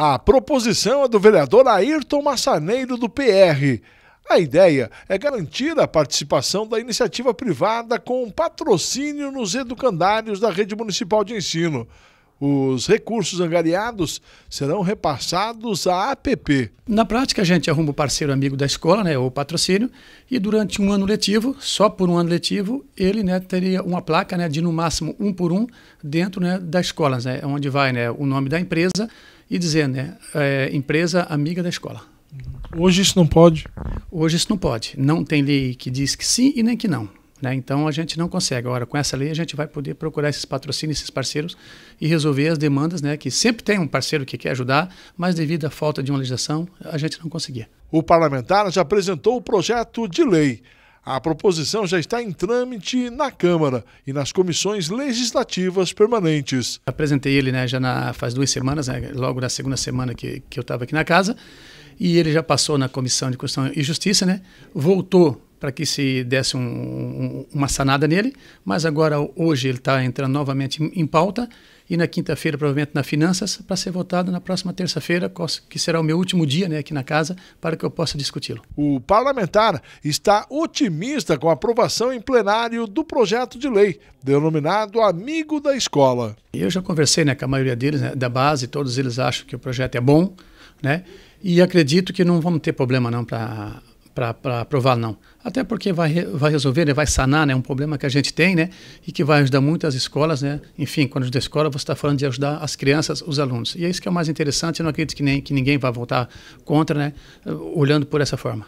A proposição é do vereador Ayrton Massaneiro, do PR. A ideia é garantir a participação da iniciativa privada com patrocínio nos educandários da rede municipal de ensino. Os recursos angariados serão repassados à APP. Na prática, a gente arruma o parceiro amigo da escola, né, o patrocínio, e durante um ano letivo, só por um ano letivo, ele né, teria uma placa né, de no máximo um por um dentro né, da escola, né, onde vai né, o nome da empresa, e dizer, né, é, empresa amiga da escola. Hoje isso não pode? Hoje isso não pode. Não tem lei que diz que sim e nem que não. Né? Então a gente não consegue. Agora, com essa lei, a gente vai poder procurar esses patrocínios, esses parceiros e resolver as demandas, né? que sempre tem um parceiro que quer ajudar, mas devido à falta de uma legislação, a gente não conseguia. O parlamentar já apresentou o projeto de lei. A proposição já está em trâmite na Câmara e nas comissões legislativas permanentes. Apresentei ele né, já na, faz duas semanas, né, logo na segunda semana que, que eu estava aqui na casa, e ele já passou na Comissão de Constituição e Justiça, né, voltou para que se desse um, um, uma sanada nele, mas agora hoje ele está entrando novamente em, em pauta e na quinta-feira, provavelmente na Finanças, para ser votado na próxima terça-feira, que será o meu último dia né, aqui na casa, para que eu possa discuti-lo. O parlamentar está otimista com a aprovação em plenário do projeto de lei, denominado Amigo da Escola. Eu já conversei né, com a maioria deles, né, da base, todos eles acham que o projeto é bom, né? E acredito que não vamos ter problema não para para aprovar não. Até porque vai, vai resolver, né? vai sanar né? um problema que a gente tem né? e que vai ajudar muitas escolas. Né? Enfim, quando ajuda a escola, você está falando de ajudar as crianças, os alunos. E é isso que é o mais interessante, eu não acredito que, nem, que ninguém vai voltar contra, né? olhando por essa forma.